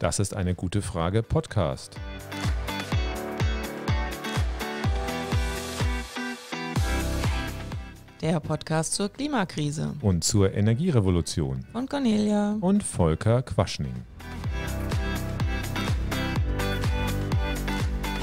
Das ist eine gute Frage Podcast. Der Podcast zur Klimakrise und zur Energierevolution von Cornelia und Volker Quaschning.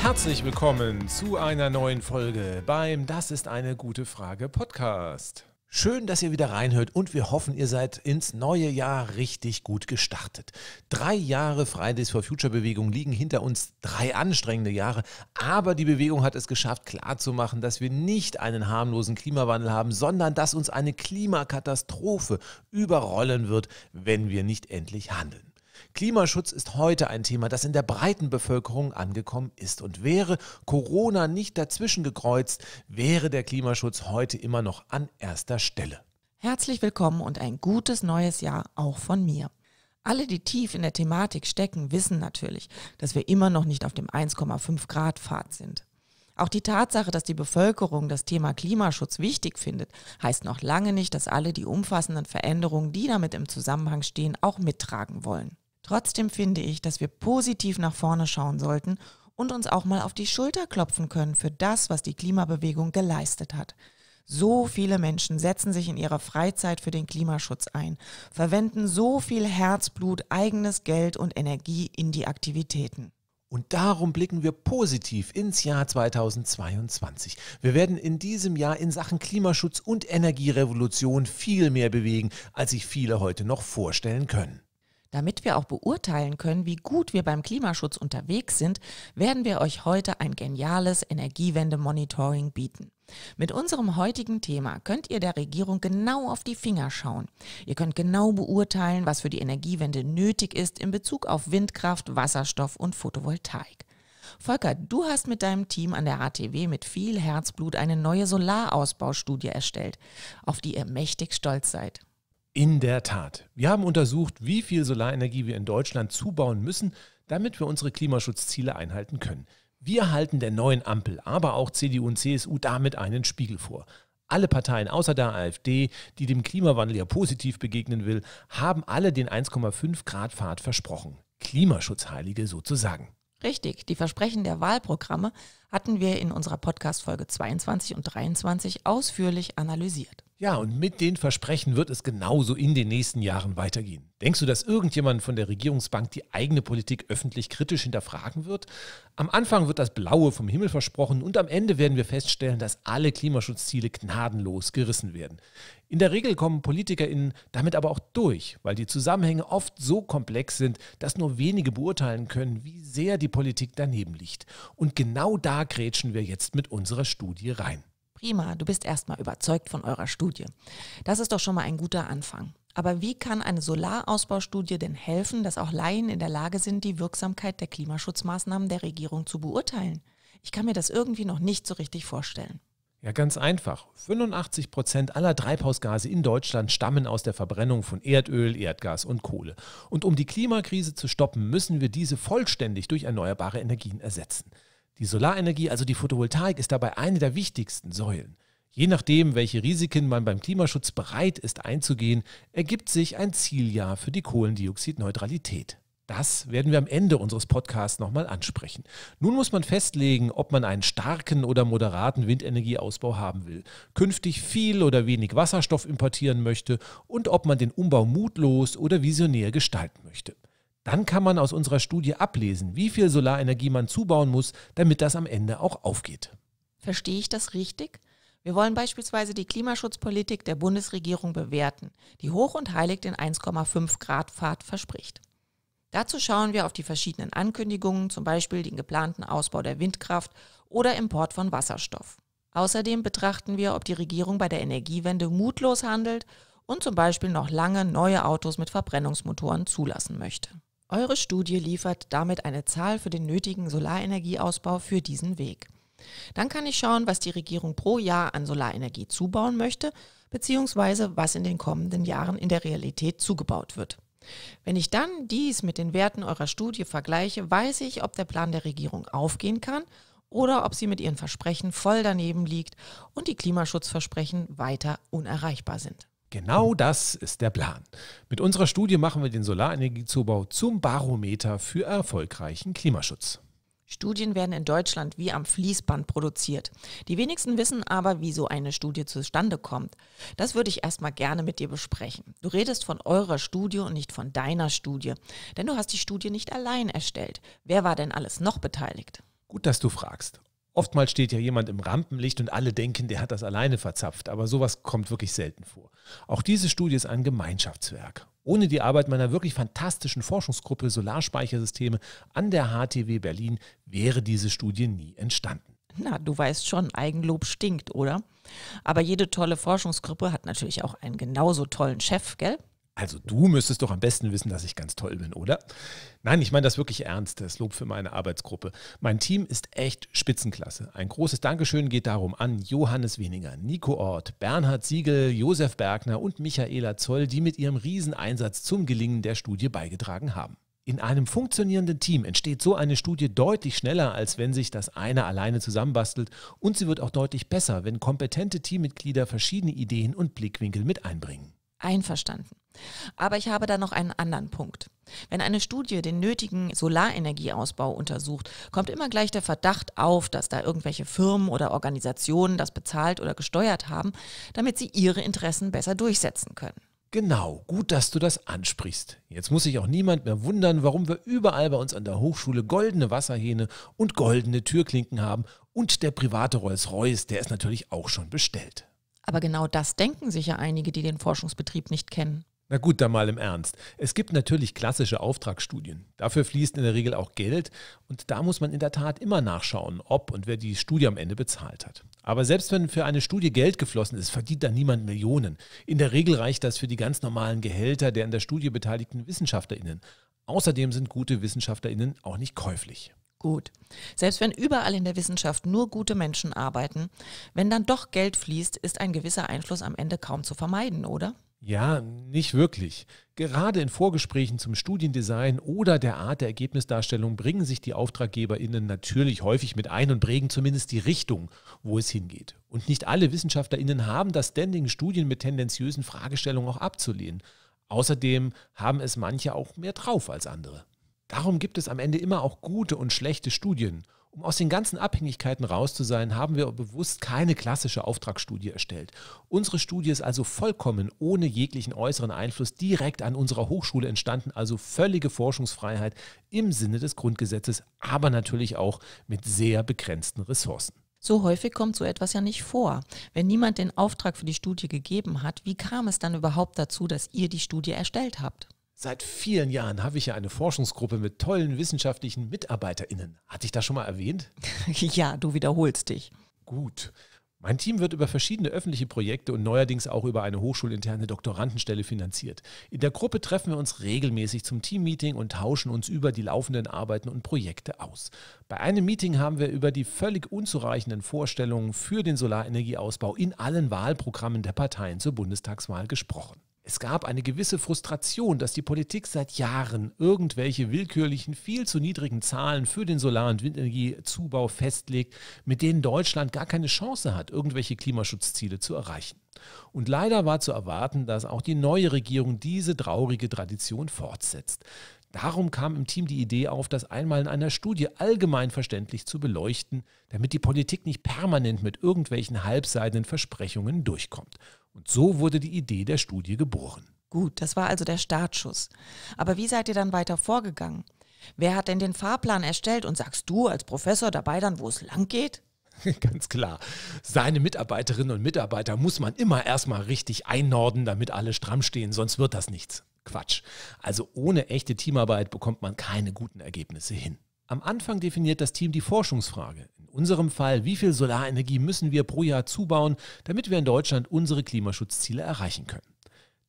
Herzlich willkommen zu einer neuen Folge beim Das ist eine gute Frage Podcast. Schön, dass ihr wieder reinhört und wir hoffen, ihr seid ins neue Jahr richtig gut gestartet. Drei Jahre Fridays for Future Bewegung liegen hinter uns, drei anstrengende Jahre, aber die Bewegung hat es geschafft, klarzumachen, dass wir nicht einen harmlosen Klimawandel haben, sondern dass uns eine Klimakatastrophe überrollen wird, wenn wir nicht endlich handeln. Klimaschutz ist heute ein Thema, das in der breiten Bevölkerung angekommen ist. Und wäre Corona nicht dazwischen gekreuzt, wäre der Klimaschutz heute immer noch an erster Stelle. Herzlich willkommen und ein gutes neues Jahr auch von mir. Alle, die tief in der Thematik stecken, wissen natürlich, dass wir immer noch nicht auf dem 1,5 Grad Pfad sind. Auch die Tatsache, dass die Bevölkerung das Thema Klimaschutz wichtig findet, heißt noch lange nicht, dass alle die umfassenden Veränderungen, die damit im Zusammenhang stehen, auch mittragen wollen. Trotzdem finde ich, dass wir positiv nach vorne schauen sollten und uns auch mal auf die Schulter klopfen können für das, was die Klimabewegung geleistet hat. So viele Menschen setzen sich in ihrer Freizeit für den Klimaschutz ein, verwenden so viel Herzblut, eigenes Geld und Energie in die Aktivitäten. Und darum blicken wir positiv ins Jahr 2022. Wir werden in diesem Jahr in Sachen Klimaschutz und Energierevolution viel mehr bewegen, als sich viele heute noch vorstellen können. Damit wir auch beurteilen können, wie gut wir beim Klimaschutz unterwegs sind, werden wir euch heute ein geniales Energiewende-Monitoring bieten. Mit unserem heutigen Thema könnt ihr der Regierung genau auf die Finger schauen. Ihr könnt genau beurteilen, was für die Energiewende nötig ist in Bezug auf Windkraft, Wasserstoff und Photovoltaik. Volker, du hast mit deinem Team an der ATW mit viel Herzblut eine neue Solarausbaustudie erstellt, auf die ihr mächtig stolz seid. In der Tat. Wir haben untersucht, wie viel Solarenergie wir in Deutschland zubauen müssen, damit wir unsere Klimaschutzziele einhalten können. Wir halten der neuen Ampel, aber auch CDU und CSU damit einen Spiegel vor. Alle Parteien außer der AfD, die dem Klimawandel ja positiv begegnen will, haben alle den 1,5 Grad Pfad versprochen. Klimaschutzheilige sozusagen. Richtig, die Versprechen der Wahlprogramme hatten wir in unserer Podcast-Folge 22 und 23 ausführlich analysiert. Ja, und mit den Versprechen wird es genauso in den nächsten Jahren weitergehen. Denkst du, dass irgendjemand von der Regierungsbank die eigene Politik öffentlich kritisch hinterfragen wird? Am Anfang wird das Blaue vom Himmel versprochen und am Ende werden wir feststellen, dass alle Klimaschutzziele gnadenlos gerissen werden. In der Regel kommen PolitikerInnen damit aber auch durch, weil die Zusammenhänge oft so komplex sind, dass nur wenige beurteilen können, wie sehr die Politik daneben liegt. Und genau da grätschen wir jetzt mit unserer Studie rein. Prima, du bist erstmal überzeugt von eurer Studie. Das ist doch schon mal ein guter Anfang. Aber wie kann eine Solarausbaustudie denn helfen, dass auch Laien in der Lage sind, die Wirksamkeit der Klimaschutzmaßnahmen der Regierung zu beurteilen? Ich kann mir das irgendwie noch nicht so richtig vorstellen. Ja, ganz einfach. 85 Prozent aller Treibhausgase in Deutschland stammen aus der Verbrennung von Erdöl, Erdgas und Kohle. Und um die Klimakrise zu stoppen, müssen wir diese vollständig durch erneuerbare Energien ersetzen. Die Solarenergie, also die Photovoltaik, ist dabei eine der wichtigsten Säulen. Je nachdem, welche Risiken man beim Klimaschutz bereit ist einzugehen, ergibt sich ein Zieljahr für die Kohlendioxidneutralität. Das werden wir am Ende unseres Podcasts nochmal ansprechen. Nun muss man festlegen, ob man einen starken oder moderaten Windenergieausbau haben will, künftig viel oder wenig Wasserstoff importieren möchte und ob man den Umbau mutlos oder visionär gestalten möchte. Dann kann man aus unserer Studie ablesen, wie viel Solarenergie man zubauen muss, damit das am Ende auch aufgeht. Verstehe ich das richtig? Wir wollen beispielsweise die Klimaschutzpolitik der Bundesregierung bewerten, die hoch und heilig den 1,5 Grad Pfad verspricht. Dazu schauen wir auf die verschiedenen Ankündigungen, zum Beispiel den geplanten Ausbau der Windkraft oder Import von Wasserstoff. Außerdem betrachten wir, ob die Regierung bei der Energiewende mutlos handelt und zum Beispiel noch lange neue Autos mit Verbrennungsmotoren zulassen möchte. Eure Studie liefert damit eine Zahl für den nötigen Solarenergieausbau für diesen Weg. Dann kann ich schauen, was die Regierung pro Jahr an Solarenergie zubauen möchte, beziehungsweise was in den kommenden Jahren in der Realität zugebaut wird. Wenn ich dann dies mit den Werten eurer Studie vergleiche, weiß ich, ob der Plan der Regierung aufgehen kann oder ob sie mit ihren Versprechen voll daneben liegt und die Klimaschutzversprechen weiter unerreichbar sind. Genau das ist der Plan. Mit unserer Studie machen wir den Solarenergiezubau zum Barometer für erfolgreichen Klimaschutz. Studien werden in Deutschland wie am Fließband produziert. Die wenigsten wissen aber, wie so eine Studie zustande kommt. Das würde ich erstmal gerne mit dir besprechen. Du redest von eurer Studie und nicht von deiner Studie, denn du hast die Studie nicht allein erstellt. Wer war denn alles noch beteiligt? Gut, dass du fragst. Oftmals steht ja jemand im Rampenlicht und alle denken, der hat das alleine verzapft, aber sowas kommt wirklich selten vor. Auch diese Studie ist ein Gemeinschaftswerk. Ohne die Arbeit meiner wirklich fantastischen Forschungsgruppe Solarspeichersysteme an der HTW Berlin wäre diese Studie nie entstanden. Na, du weißt schon, Eigenlob stinkt, oder? Aber jede tolle Forschungsgruppe hat natürlich auch einen genauso tollen Chef, gell? Also du müsstest doch am besten wissen, dass ich ganz toll bin, oder? Nein, ich meine das wirklich ernst, das Lob für meine Arbeitsgruppe. Mein Team ist echt Spitzenklasse. Ein großes Dankeschön geht darum an Johannes Weniger, Nico Ort, Bernhard Siegel, Josef Bergner und Michaela Zoll, die mit ihrem Rieseneinsatz zum Gelingen der Studie beigetragen haben. In einem funktionierenden Team entsteht so eine Studie deutlich schneller, als wenn sich das eine alleine zusammenbastelt und sie wird auch deutlich besser, wenn kompetente Teammitglieder verschiedene Ideen und Blickwinkel mit einbringen. Einverstanden. Aber ich habe da noch einen anderen Punkt. Wenn eine Studie den nötigen Solarenergieausbau untersucht, kommt immer gleich der Verdacht auf, dass da irgendwelche Firmen oder Organisationen das bezahlt oder gesteuert haben, damit sie ihre Interessen besser durchsetzen können. Genau, gut, dass du das ansprichst. Jetzt muss sich auch niemand mehr wundern, warum wir überall bei uns an der Hochschule goldene Wasserhähne und goldene Türklinken haben und der private Rolls-Royce, der ist natürlich auch schon bestellt. Aber genau das denken sich ja einige, die den Forschungsbetrieb nicht kennen. Na gut, dann mal im Ernst. Es gibt natürlich klassische Auftragsstudien. Dafür fließt in der Regel auch Geld und da muss man in der Tat immer nachschauen, ob und wer die Studie am Ende bezahlt hat. Aber selbst wenn für eine Studie Geld geflossen ist, verdient da niemand Millionen. In der Regel reicht das für die ganz normalen Gehälter der an der Studie beteiligten Wissenschaftlerinnen. Außerdem sind gute Wissenschaftlerinnen auch nicht käuflich gut. Selbst wenn überall in der Wissenschaft nur gute Menschen arbeiten, wenn dann doch Geld fließt, ist ein gewisser Einfluss am Ende kaum zu vermeiden, oder? Ja, nicht wirklich. Gerade in Vorgesprächen zum Studiendesign oder der Art der Ergebnisdarstellung bringen sich die AuftraggeberInnen natürlich häufig mit ein und prägen zumindest die Richtung, wo es hingeht. Und nicht alle WissenschaftlerInnen haben das Standing, Studien mit tendenziösen Fragestellungen auch abzulehnen. Außerdem haben es manche auch mehr drauf als andere. Darum gibt es am Ende immer auch gute und schlechte Studien. Um aus den ganzen Abhängigkeiten raus zu sein, haben wir bewusst keine klassische Auftragsstudie erstellt. Unsere Studie ist also vollkommen ohne jeglichen äußeren Einfluss direkt an unserer Hochschule entstanden, also völlige Forschungsfreiheit im Sinne des Grundgesetzes, aber natürlich auch mit sehr begrenzten Ressourcen. So häufig kommt so etwas ja nicht vor. Wenn niemand den Auftrag für die Studie gegeben hat, wie kam es dann überhaupt dazu, dass ihr die Studie erstellt habt? Seit vielen Jahren habe ich ja eine Forschungsgruppe mit tollen wissenschaftlichen MitarbeiterInnen. Hatte ich das schon mal erwähnt? ja, du wiederholst dich. Gut. Mein Team wird über verschiedene öffentliche Projekte und neuerdings auch über eine hochschulinterne Doktorandenstelle finanziert. In der Gruppe treffen wir uns regelmäßig zum Teammeeting und tauschen uns über die laufenden Arbeiten und Projekte aus. Bei einem Meeting haben wir über die völlig unzureichenden Vorstellungen für den Solarenergieausbau in allen Wahlprogrammen der Parteien zur Bundestagswahl gesprochen. Es gab eine gewisse Frustration, dass die Politik seit Jahren irgendwelche willkürlichen, viel zu niedrigen Zahlen für den Solar- und Windenergiezubau festlegt, mit denen Deutschland gar keine Chance hat, irgendwelche Klimaschutzziele zu erreichen. Und leider war zu erwarten, dass auch die neue Regierung diese traurige Tradition fortsetzt. Darum kam im Team die Idee auf, das einmal in einer Studie allgemein verständlich zu beleuchten, damit die Politik nicht permanent mit irgendwelchen halbseidenen Versprechungen durchkommt. Und so wurde die Idee der Studie geboren. Gut, das war also der Startschuss. Aber wie seid ihr dann weiter vorgegangen? Wer hat denn den Fahrplan erstellt und sagst du als Professor dabei dann, wo es lang geht? Ganz klar. Seine Mitarbeiterinnen und Mitarbeiter muss man immer erstmal richtig einnorden, damit alle stramm stehen, sonst wird das nichts. Quatsch. Also ohne echte Teamarbeit bekommt man keine guten Ergebnisse hin. Am Anfang definiert das Team die Forschungsfrage unserem Fall, wie viel Solarenergie müssen wir pro Jahr zubauen, damit wir in Deutschland unsere Klimaschutzziele erreichen können.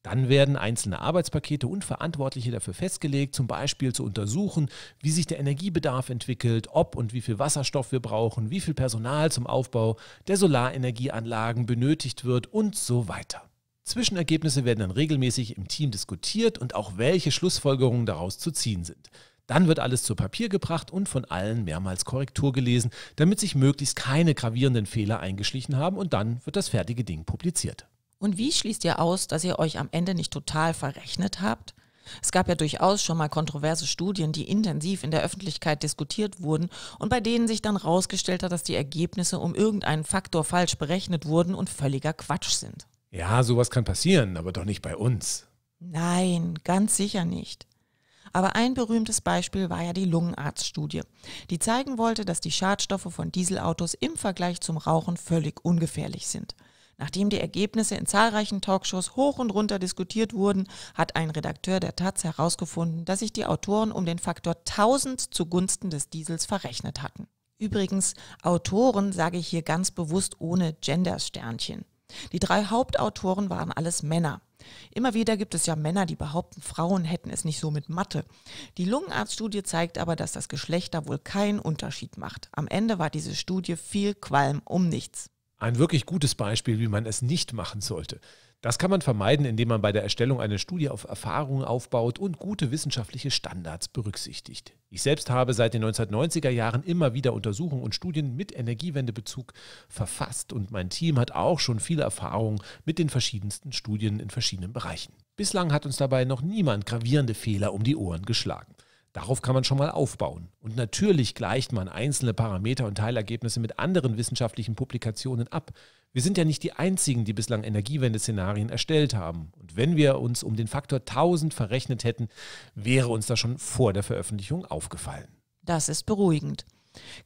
Dann werden einzelne Arbeitspakete und Verantwortliche dafür festgelegt, zum Beispiel zu untersuchen, wie sich der Energiebedarf entwickelt, ob und wie viel Wasserstoff wir brauchen, wie viel Personal zum Aufbau der Solarenergieanlagen benötigt wird und so weiter. Zwischenergebnisse werden dann regelmäßig im Team diskutiert und auch welche Schlussfolgerungen daraus zu ziehen sind. Dann wird alles zu Papier gebracht und von allen mehrmals Korrektur gelesen, damit sich möglichst keine gravierenden Fehler eingeschlichen haben und dann wird das fertige Ding publiziert. Und wie schließt ihr aus, dass ihr euch am Ende nicht total verrechnet habt? Es gab ja durchaus schon mal kontroverse Studien, die intensiv in der Öffentlichkeit diskutiert wurden und bei denen sich dann herausgestellt hat, dass die Ergebnisse um irgendeinen Faktor falsch berechnet wurden und völliger Quatsch sind. Ja, sowas kann passieren, aber doch nicht bei uns. Nein, ganz sicher nicht. Aber ein berühmtes Beispiel war ja die Lungenarztstudie, die zeigen wollte, dass die Schadstoffe von Dieselautos im Vergleich zum Rauchen völlig ungefährlich sind. Nachdem die Ergebnisse in zahlreichen Talkshows hoch und runter diskutiert wurden, hat ein Redakteur der Taz herausgefunden, dass sich die Autoren um den Faktor 1000 zugunsten des Diesels verrechnet hatten. Übrigens, Autoren sage ich hier ganz bewusst ohne Gendersternchen. Die drei Hauptautoren waren alles Männer. Immer wieder gibt es ja Männer, die behaupten, Frauen hätten es nicht so mit Mathe. Die Lungenarztstudie zeigt aber, dass das Geschlecht da wohl keinen Unterschied macht. Am Ende war diese Studie viel Qualm um nichts. Ein wirklich gutes Beispiel, wie man es nicht machen sollte. Das kann man vermeiden, indem man bei der Erstellung einer Studie auf Erfahrungen aufbaut und gute wissenschaftliche Standards berücksichtigt. Ich selbst habe seit den 1990er Jahren immer wieder Untersuchungen und Studien mit Energiewendebezug verfasst und mein Team hat auch schon viele Erfahrungen mit den verschiedensten Studien in verschiedenen Bereichen. Bislang hat uns dabei noch niemand gravierende Fehler um die Ohren geschlagen. Darauf kann man schon mal aufbauen. Und natürlich gleicht man einzelne Parameter und Teilergebnisse mit anderen wissenschaftlichen Publikationen ab. Wir sind ja nicht die Einzigen, die bislang Energiewende-Szenarien erstellt haben. Und wenn wir uns um den Faktor 1000 verrechnet hätten, wäre uns das schon vor der Veröffentlichung aufgefallen. Das ist beruhigend.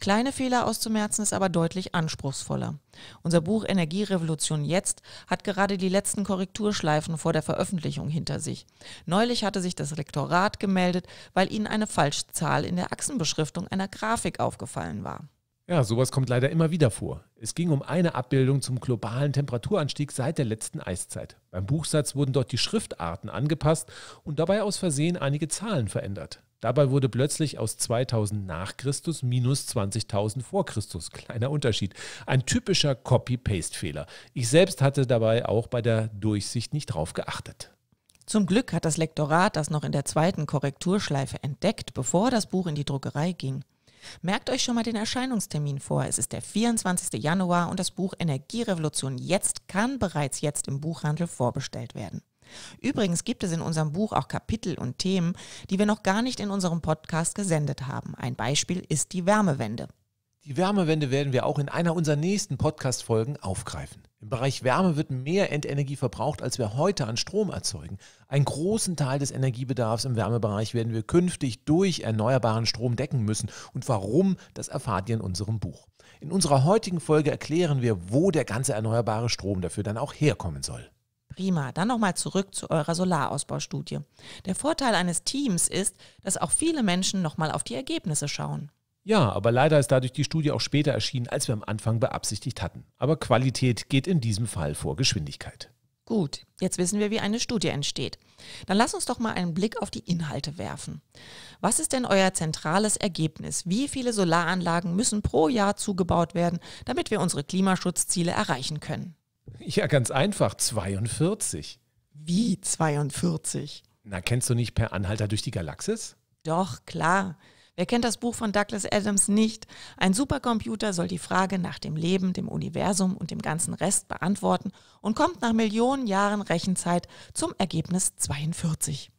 Kleine Fehler auszumerzen ist aber deutlich anspruchsvoller. Unser Buch Energierevolution jetzt hat gerade die letzten Korrekturschleifen vor der Veröffentlichung hinter sich. Neulich hatte sich das Rektorat gemeldet, weil ihnen eine Falschzahl in der Achsenbeschriftung einer Grafik aufgefallen war. Ja, sowas kommt leider immer wieder vor. Es ging um eine Abbildung zum globalen Temperaturanstieg seit der letzten Eiszeit. Beim Buchsatz wurden dort die Schriftarten angepasst und dabei aus Versehen einige Zahlen verändert. Dabei wurde plötzlich aus 2000 nach Christus minus 20.000 vor Christus. Kleiner Unterschied. Ein typischer Copy-Paste-Fehler. Ich selbst hatte dabei auch bei der Durchsicht nicht drauf geachtet. Zum Glück hat das Lektorat das noch in der zweiten Korrekturschleife entdeckt, bevor das Buch in die Druckerei ging. Merkt euch schon mal den Erscheinungstermin vor. Es ist der 24. Januar und das Buch Energierevolution jetzt kann bereits jetzt im Buchhandel vorbestellt werden. Übrigens gibt es in unserem Buch auch Kapitel und Themen, die wir noch gar nicht in unserem Podcast gesendet haben. Ein Beispiel ist die Wärmewende. Die Wärmewende werden wir auch in einer unserer nächsten Podcast-Folgen aufgreifen. Im Bereich Wärme wird mehr Endenergie verbraucht, als wir heute an Strom erzeugen. Einen großen Teil des Energiebedarfs im Wärmebereich werden wir künftig durch erneuerbaren Strom decken müssen. Und warum, das erfahrt ihr in unserem Buch. In unserer heutigen Folge erklären wir, wo der ganze erneuerbare Strom dafür dann auch herkommen soll. Prima, dann nochmal zurück zu eurer Solarausbaustudie. Der Vorteil eines Teams ist, dass auch viele Menschen nochmal auf die Ergebnisse schauen. Ja, aber leider ist dadurch die Studie auch später erschienen, als wir am Anfang beabsichtigt hatten. Aber Qualität geht in diesem Fall vor Geschwindigkeit. Gut, jetzt wissen wir, wie eine Studie entsteht. Dann lass uns doch mal einen Blick auf die Inhalte werfen. Was ist denn euer zentrales Ergebnis? Wie viele Solaranlagen müssen pro Jahr zugebaut werden, damit wir unsere Klimaschutzziele erreichen können? Ja, ganz einfach, 42. Wie 42? Na, kennst du nicht Per Anhalter durch die Galaxis? Doch, klar. Wer kennt das Buch von Douglas Adams nicht? Ein Supercomputer soll die Frage nach dem Leben, dem Universum und dem ganzen Rest beantworten und kommt nach Millionen Jahren Rechenzeit zum Ergebnis 42.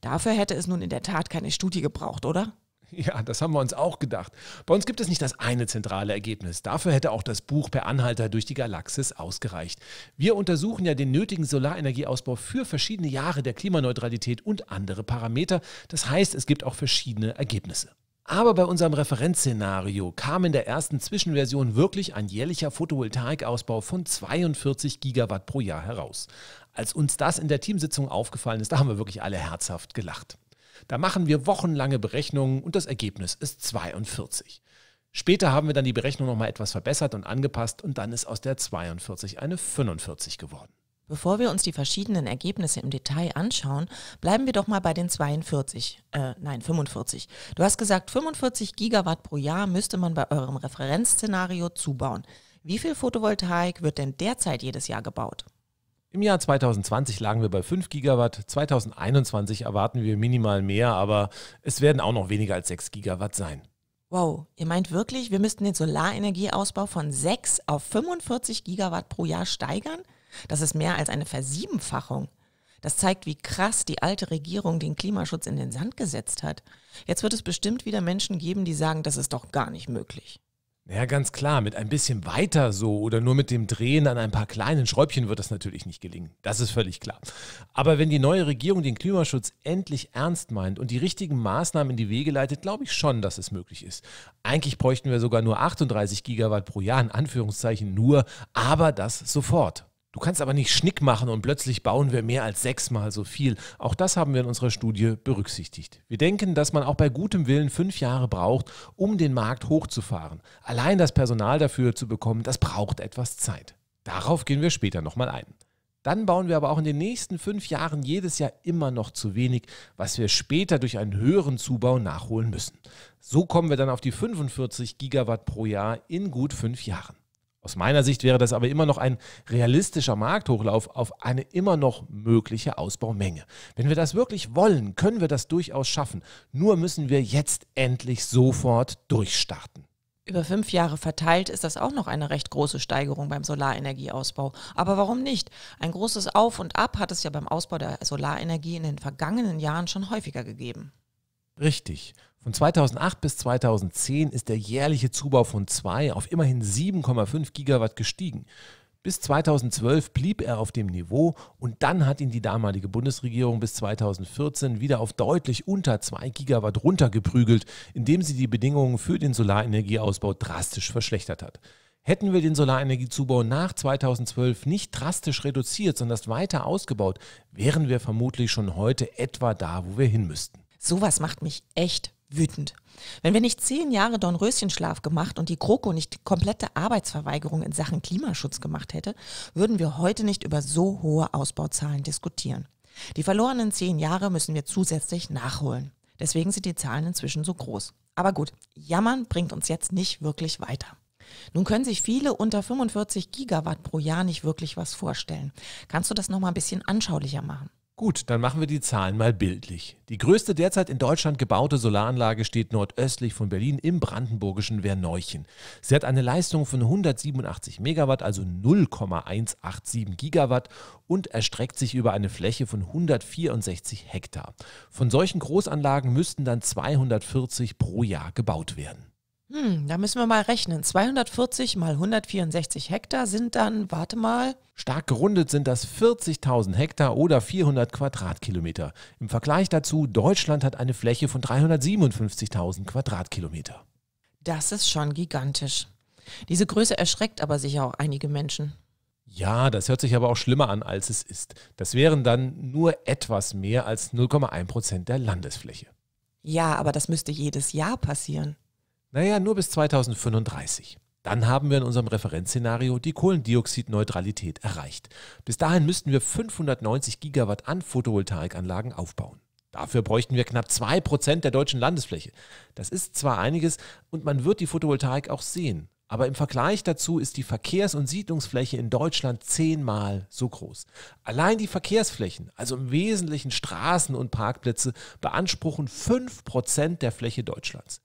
Dafür hätte es nun in der Tat keine Studie gebraucht, oder? Ja, das haben wir uns auch gedacht. Bei uns gibt es nicht das eine zentrale Ergebnis. Dafür hätte auch das Buch Per Anhalter durch die Galaxis ausgereicht. Wir untersuchen ja den nötigen Solarenergieausbau für verschiedene Jahre der Klimaneutralität und andere Parameter. Das heißt, es gibt auch verschiedene Ergebnisse. Aber bei unserem Referenzszenario kam in der ersten Zwischenversion wirklich ein jährlicher Photovoltaikausbau von 42 Gigawatt pro Jahr heraus. Als uns das in der Teamsitzung aufgefallen ist, da haben wir wirklich alle herzhaft gelacht. Da machen wir wochenlange Berechnungen und das Ergebnis ist 42. Später haben wir dann die Berechnung nochmal etwas verbessert und angepasst und dann ist aus der 42 eine 45 geworden. Bevor wir uns die verschiedenen Ergebnisse im Detail anschauen, bleiben wir doch mal bei den 42, äh, nein 45. Du hast gesagt, 45 Gigawatt pro Jahr müsste man bei eurem Referenzszenario zubauen. Wie viel Photovoltaik wird denn derzeit jedes Jahr gebaut? Im Jahr 2020 lagen wir bei 5 Gigawatt, 2021 erwarten wir minimal mehr, aber es werden auch noch weniger als 6 Gigawatt sein. Wow, ihr meint wirklich, wir müssten den Solarenergieausbau von 6 auf 45 Gigawatt pro Jahr steigern? Das ist mehr als eine Versiebenfachung. Das zeigt, wie krass die alte Regierung den Klimaschutz in den Sand gesetzt hat. Jetzt wird es bestimmt wieder Menschen geben, die sagen, das ist doch gar nicht möglich. Ja, ganz klar, mit ein bisschen weiter so oder nur mit dem Drehen an ein paar kleinen Schräubchen wird das natürlich nicht gelingen. Das ist völlig klar. Aber wenn die neue Regierung den Klimaschutz endlich ernst meint und die richtigen Maßnahmen in die Wege leitet, glaube ich schon, dass es möglich ist. Eigentlich bräuchten wir sogar nur 38 Gigawatt pro Jahr, in Anführungszeichen nur, aber das sofort. Du kannst aber nicht Schnick machen und plötzlich bauen wir mehr als sechsmal so viel. Auch das haben wir in unserer Studie berücksichtigt. Wir denken, dass man auch bei gutem Willen fünf Jahre braucht, um den Markt hochzufahren. Allein das Personal dafür zu bekommen, das braucht etwas Zeit. Darauf gehen wir später nochmal ein. Dann bauen wir aber auch in den nächsten fünf Jahren jedes Jahr immer noch zu wenig, was wir später durch einen höheren Zubau nachholen müssen. So kommen wir dann auf die 45 Gigawatt pro Jahr in gut fünf Jahren. Aus meiner Sicht wäre das aber immer noch ein realistischer Markthochlauf auf eine immer noch mögliche Ausbaumenge. Wenn wir das wirklich wollen, können wir das durchaus schaffen. Nur müssen wir jetzt endlich sofort durchstarten. Über fünf Jahre verteilt ist das auch noch eine recht große Steigerung beim Solarenergieausbau. Aber warum nicht? Ein großes Auf und Ab hat es ja beim Ausbau der Solarenergie in den vergangenen Jahren schon häufiger gegeben. Richtig. Von 2008 bis 2010 ist der jährliche Zubau von 2 auf immerhin 7,5 Gigawatt gestiegen. Bis 2012 blieb er auf dem Niveau und dann hat ihn die damalige Bundesregierung bis 2014 wieder auf deutlich unter 2 Gigawatt runtergeprügelt, indem sie die Bedingungen für den Solarenergieausbau drastisch verschlechtert hat. Hätten wir den Solarenergiezubau nach 2012 nicht drastisch reduziert, sondern weiter ausgebaut, wären wir vermutlich schon heute etwa da, wo wir hin müssten. Sowas macht mich echt wütend. Wenn wir nicht zehn Jahre Dornröschenschlaf gemacht und die Kroko nicht die komplette Arbeitsverweigerung in Sachen Klimaschutz gemacht hätte, würden wir heute nicht über so hohe Ausbauzahlen diskutieren. Die verlorenen zehn Jahre müssen wir zusätzlich nachholen. Deswegen sind die Zahlen inzwischen so groß. Aber gut, jammern bringt uns jetzt nicht wirklich weiter. Nun können sich viele unter 45 Gigawatt pro Jahr nicht wirklich was vorstellen. Kannst du das nochmal ein bisschen anschaulicher machen? Gut, dann machen wir die Zahlen mal bildlich. Die größte derzeit in Deutschland gebaute Solaranlage steht nordöstlich von Berlin im brandenburgischen Werneuchen. Sie hat eine Leistung von 187 Megawatt, also 0,187 Gigawatt und erstreckt sich über eine Fläche von 164 Hektar. Von solchen Großanlagen müssten dann 240 pro Jahr gebaut werden. Hm, da müssen wir mal rechnen. 240 mal 164 Hektar sind dann, warte mal. Stark gerundet sind das 40.000 Hektar oder 400 Quadratkilometer. Im Vergleich dazu, Deutschland hat eine Fläche von 357.000 Quadratkilometer. Das ist schon gigantisch. Diese Größe erschreckt aber sicher auch einige Menschen. Ja, das hört sich aber auch schlimmer an, als es ist. Das wären dann nur etwas mehr als 0,1 Prozent der Landesfläche. Ja, aber das müsste jedes Jahr passieren. Naja, nur bis 2035. Dann haben wir in unserem Referenzszenario die Kohlendioxidneutralität erreicht. Bis dahin müssten wir 590 Gigawatt an Photovoltaikanlagen aufbauen. Dafür bräuchten wir knapp 2% der deutschen Landesfläche. Das ist zwar einiges und man wird die Photovoltaik auch sehen, aber im Vergleich dazu ist die Verkehrs- und Siedlungsfläche in Deutschland zehnmal so groß. Allein die Verkehrsflächen, also im Wesentlichen Straßen und Parkplätze, beanspruchen 5% der Fläche Deutschlands.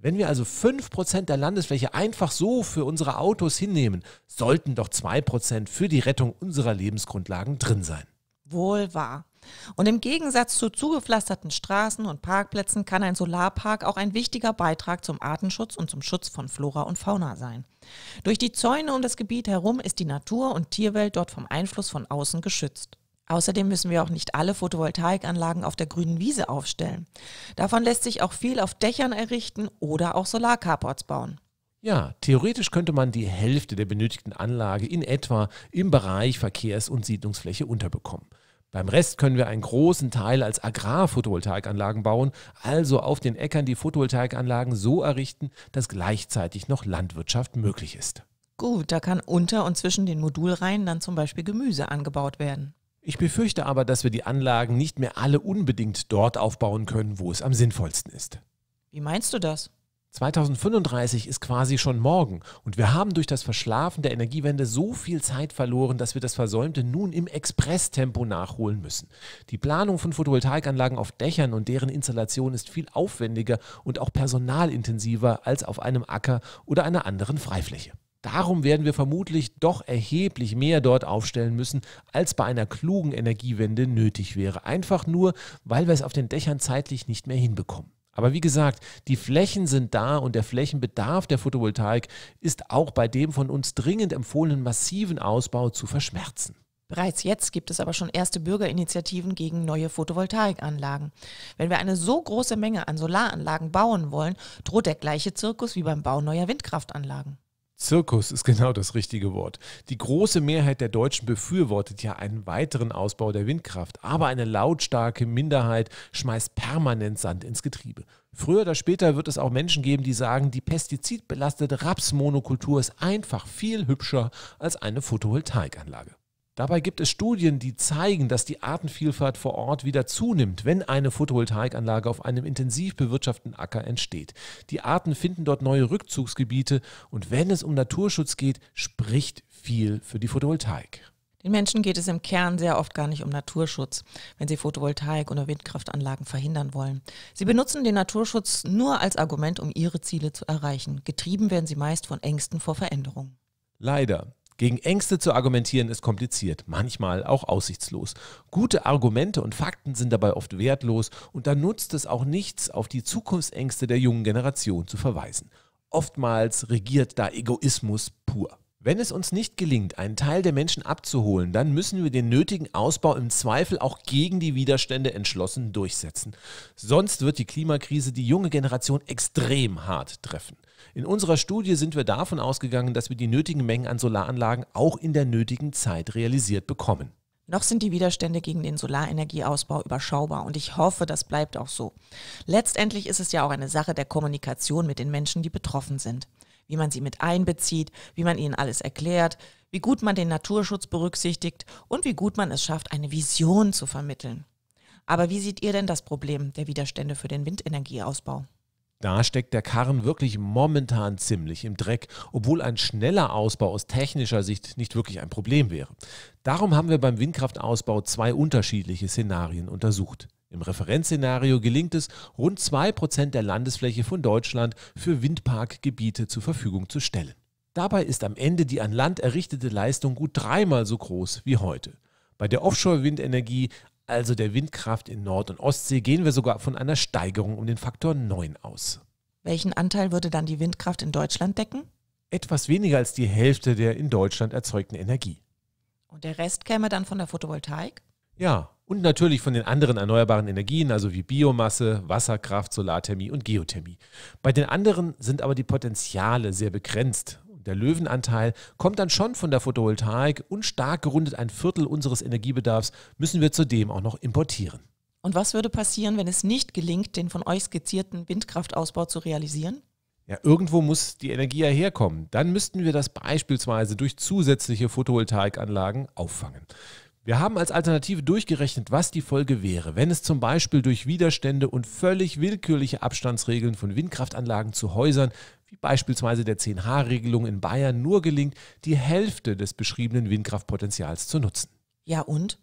Wenn wir also 5% der Landesfläche einfach so für unsere Autos hinnehmen, sollten doch 2% für die Rettung unserer Lebensgrundlagen drin sein. Wohl wahr. Und im Gegensatz zu zugepflasterten Straßen und Parkplätzen kann ein Solarpark auch ein wichtiger Beitrag zum Artenschutz und zum Schutz von Flora und Fauna sein. Durch die Zäune um das Gebiet herum ist die Natur und Tierwelt dort vom Einfluss von außen geschützt. Außerdem müssen wir auch nicht alle Photovoltaikanlagen auf der grünen Wiese aufstellen. Davon lässt sich auch viel auf Dächern errichten oder auch Solarcarports bauen. Ja, theoretisch könnte man die Hälfte der benötigten Anlage in etwa im Bereich Verkehrs- und Siedlungsfläche unterbekommen. Beim Rest können wir einen großen Teil als Agrarphotovoltaikanlagen bauen, also auf den Äckern die Photovoltaikanlagen so errichten, dass gleichzeitig noch Landwirtschaft möglich ist. Gut, da kann unter und zwischen den Modulreihen dann zum Beispiel Gemüse angebaut werden. Ich befürchte aber, dass wir die Anlagen nicht mehr alle unbedingt dort aufbauen können, wo es am sinnvollsten ist. Wie meinst du das? 2035 ist quasi schon morgen und wir haben durch das Verschlafen der Energiewende so viel Zeit verloren, dass wir das Versäumte nun im Expresstempo nachholen müssen. Die Planung von Photovoltaikanlagen auf Dächern und deren Installation ist viel aufwendiger und auch personalintensiver als auf einem Acker oder einer anderen Freifläche. Darum werden wir vermutlich doch erheblich mehr dort aufstellen müssen, als bei einer klugen Energiewende nötig wäre. Einfach nur, weil wir es auf den Dächern zeitlich nicht mehr hinbekommen. Aber wie gesagt, die Flächen sind da und der Flächenbedarf der Photovoltaik ist auch bei dem von uns dringend empfohlenen massiven Ausbau zu verschmerzen. Bereits jetzt gibt es aber schon erste Bürgerinitiativen gegen neue Photovoltaikanlagen. Wenn wir eine so große Menge an Solaranlagen bauen wollen, droht der gleiche Zirkus wie beim Bau neuer Windkraftanlagen. Zirkus ist genau das richtige Wort. Die große Mehrheit der Deutschen befürwortet ja einen weiteren Ausbau der Windkraft, aber eine lautstarke Minderheit schmeißt permanent Sand ins Getriebe. Früher oder später wird es auch Menschen geben, die sagen, die pestizidbelastete Rapsmonokultur ist einfach viel hübscher als eine Photovoltaikanlage. Dabei gibt es Studien, die zeigen, dass die Artenvielfalt vor Ort wieder zunimmt, wenn eine Photovoltaikanlage auf einem intensiv bewirtschafteten Acker entsteht. Die Arten finden dort neue Rückzugsgebiete und wenn es um Naturschutz geht, spricht viel für die Photovoltaik. Den Menschen geht es im Kern sehr oft gar nicht um Naturschutz, wenn sie Photovoltaik- oder Windkraftanlagen verhindern wollen. Sie benutzen den Naturschutz nur als Argument, um ihre Ziele zu erreichen. Getrieben werden sie meist von Ängsten vor Veränderungen. Leider. Gegen Ängste zu argumentieren ist kompliziert, manchmal auch aussichtslos. Gute Argumente und Fakten sind dabei oft wertlos und da nutzt es auch nichts, auf die Zukunftsängste der jungen Generation zu verweisen. Oftmals regiert da Egoismus pur. Wenn es uns nicht gelingt, einen Teil der Menschen abzuholen, dann müssen wir den nötigen Ausbau im Zweifel auch gegen die Widerstände entschlossen durchsetzen. Sonst wird die Klimakrise die junge Generation extrem hart treffen. In unserer Studie sind wir davon ausgegangen, dass wir die nötigen Mengen an Solaranlagen auch in der nötigen Zeit realisiert bekommen. Noch sind die Widerstände gegen den Solarenergieausbau überschaubar und ich hoffe, das bleibt auch so. Letztendlich ist es ja auch eine Sache der Kommunikation mit den Menschen, die betroffen sind. Wie man sie mit einbezieht, wie man ihnen alles erklärt, wie gut man den Naturschutz berücksichtigt und wie gut man es schafft, eine Vision zu vermitteln. Aber wie seht ihr denn das Problem der Widerstände für den Windenergieausbau? Da steckt der Karren wirklich momentan ziemlich im Dreck, obwohl ein schneller Ausbau aus technischer Sicht nicht wirklich ein Problem wäre. Darum haben wir beim Windkraftausbau zwei unterschiedliche Szenarien untersucht. Im Referenzszenario gelingt es, rund 2% der Landesfläche von Deutschland für Windparkgebiete zur Verfügung zu stellen. Dabei ist am Ende die an Land errichtete Leistung gut dreimal so groß wie heute. Bei der Offshore-Windenergie also der Windkraft in Nord- und Ostsee, gehen wir sogar von einer Steigerung um den Faktor 9 aus. Welchen Anteil würde dann die Windkraft in Deutschland decken? Etwas weniger als die Hälfte der in Deutschland erzeugten Energie. Und der Rest käme dann von der Photovoltaik? Ja, und natürlich von den anderen erneuerbaren Energien, also wie Biomasse, Wasserkraft, Solarthermie und Geothermie. Bei den anderen sind aber die Potenziale sehr begrenzt der Löwenanteil kommt dann schon von der Photovoltaik und stark gerundet ein Viertel unseres Energiebedarfs müssen wir zudem auch noch importieren. Und was würde passieren, wenn es nicht gelingt, den von euch skizzierten Windkraftausbau zu realisieren? Ja, irgendwo muss die Energie ja herkommen. Dann müssten wir das beispielsweise durch zusätzliche Photovoltaikanlagen auffangen. Wir haben als Alternative durchgerechnet, was die Folge wäre, wenn es zum Beispiel durch Widerstände und völlig willkürliche Abstandsregeln von Windkraftanlagen zu Häusern wie beispielsweise der 10H-Regelung in Bayern, nur gelingt, die Hälfte des beschriebenen Windkraftpotenzials zu nutzen. Ja und?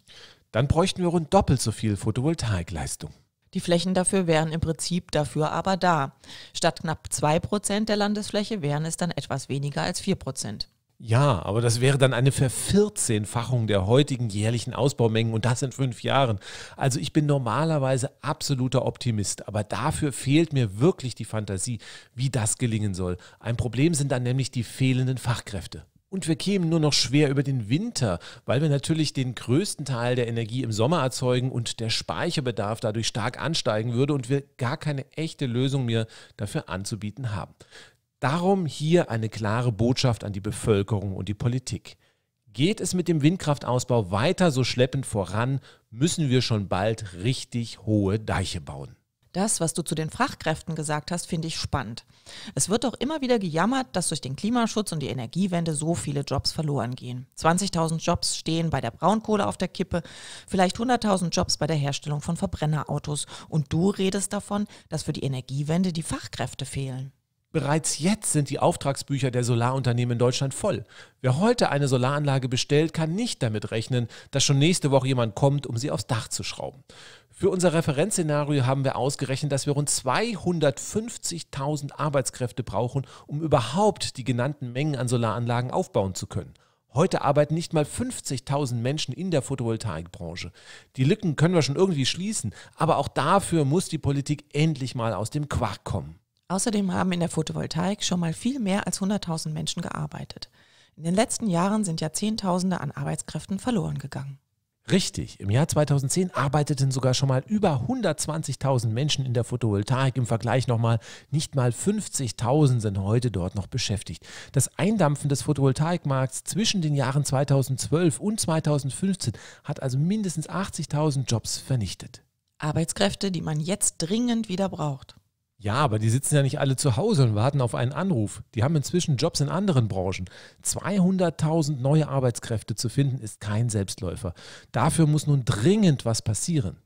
Dann bräuchten wir rund doppelt so viel Photovoltaikleistung. Die Flächen dafür wären im Prinzip dafür aber da. Statt knapp 2% der Landesfläche wären es dann etwas weniger als 4%. Ja, aber das wäre dann eine Vervierzehnfachung der heutigen jährlichen Ausbaumengen und das in fünf Jahren. Also ich bin normalerweise absoluter Optimist, aber dafür fehlt mir wirklich die Fantasie, wie das gelingen soll. Ein Problem sind dann nämlich die fehlenden Fachkräfte. Und wir kämen nur noch schwer über den Winter, weil wir natürlich den größten Teil der Energie im Sommer erzeugen und der Speicherbedarf dadurch stark ansteigen würde und wir gar keine echte Lösung mehr dafür anzubieten haben. Darum hier eine klare Botschaft an die Bevölkerung und die Politik. Geht es mit dem Windkraftausbau weiter so schleppend voran, müssen wir schon bald richtig hohe Deiche bauen. Das, was du zu den Fachkräften gesagt hast, finde ich spannend. Es wird doch immer wieder gejammert, dass durch den Klimaschutz und die Energiewende so viele Jobs verloren gehen. 20.000 Jobs stehen bei der Braunkohle auf der Kippe, vielleicht 100.000 Jobs bei der Herstellung von Verbrennerautos. Und du redest davon, dass für die Energiewende die Fachkräfte fehlen. Bereits jetzt sind die Auftragsbücher der Solarunternehmen in Deutschland voll. Wer heute eine Solaranlage bestellt, kann nicht damit rechnen, dass schon nächste Woche jemand kommt, um sie aufs Dach zu schrauben. Für unser Referenzszenario haben wir ausgerechnet, dass wir rund 250.000 Arbeitskräfte brauchen, um überhaupt die genannten Mengen an Solaranlagen aufbauen zu können. Heute arbeiten nicht mal 50.000 Menschen in der Photovoltaikbranche. Die Lücken können wir schon irgendwie schließen, aber auch dafür muss die Politik endlich mal aus dem Quark kommen. Außerdem haben in der Photovoltaik schon mal viel mehr als 100.000 Menschen gearbeitet. In den letzten Jahren sind Jahrzehntausende an Arbeitskräften verloren gegangen. Richtig, im Jahr 2010 arbeiteten sogar schon mal über 120.000 Menschen in der Photovoltaik. Im Vergleich nochmal, nicht mal 50.000 sind heute dort noch beschäftigt. Das Eindampfen des Photovoltaikmarkts zwischen den Jahren 2012 und 2015 hat also mindestens 80.000 Jobs vernichtet. Arbeitskräfte, die man jetzt dringend wieder braucht. Ja, aber die sitzen ja nicht alle zu Hause und warten auf einen Anruf. Die haben inzwischen Jobs in anderen Branchen. 200.000 neue Arbeitskräfte zu finden, ist kein Selbstläufer. Dafür muss nun dringend was passieren.